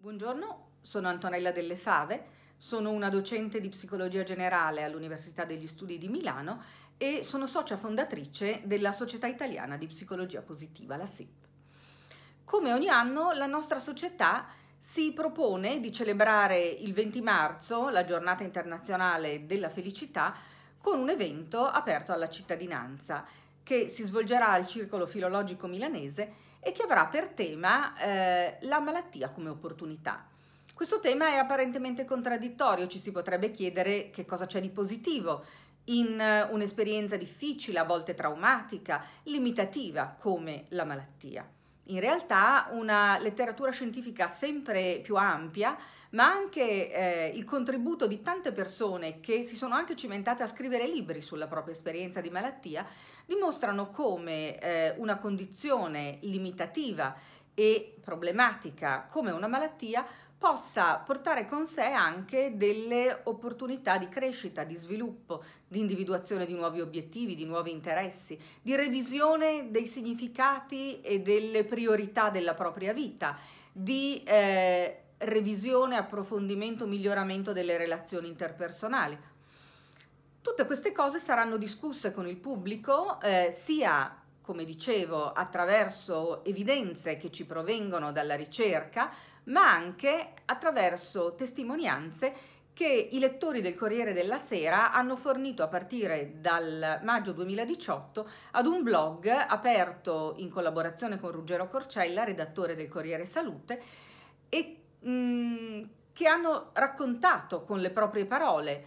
Buongiorno, sono Antonella Delle Fave, sono una docente di psicologia generale all'Università degli Studi di Milano e sono socia fondatrice della Società Italiana di Psicologia Positiva, la SIP. Come ogni anno la nostra società si propone di celebrare il 20 marzo, la giornata internazionale della felicità, con un evento aperto alla cittadinanza che si svolgerà al Circolo Filologico Milanese e che avrà per tema eh, la malattia come opportunità. Questo tema è apparentemente contraddittorio, ci si potrebbe chiedere che cosa c'è di positivo in eh, un'esperienza difficile, a volte traumatica, limitativa come la malattia in realtà una letteratura scientifica sempre più ampia, ma anche eh, il contributo di tante persone che si sono anche cimentate a scrivere libri sulla propria esperienza di malattia, dimostrano come eh, una condizione limitativa e problematica come una malattia possa portare con sé anche delle opportunità di crescita, di sviluppo, di individuazione di nuovi obiettivi, di nuovi interessi, di revisione dei significati e delle priorità della propria vita, di eh, revisione, approfondimento, miglioramento delle relazioni interpersonali. Tutte queste cose saranno discusse con il pubblico eh, sia come dicevo, attraverso evidenze che ci provengono dalla ricerca, ma anche attraverso testimonianze che i lettori del Corriere della Sera hanno fornito a partire dal maggio 2018 ad un blog aperto in collaborazione con Ruggero Corcella, redattore del Corriere Salute, e mh, mm, che hanno raccontato con le proprie parole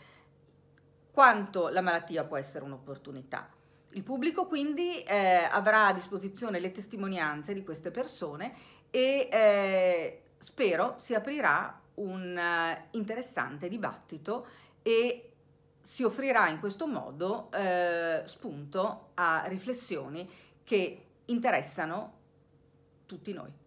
quanto la malattia può essere un'opportunità. Il pubblico quindi eh, avrà a disposizione le testimonianze di queste persone e eh, spero si aprirà un eh, interessante dibattito e si offrirà in questo modo eh, spunto a riflessioni che interessano tutti noi.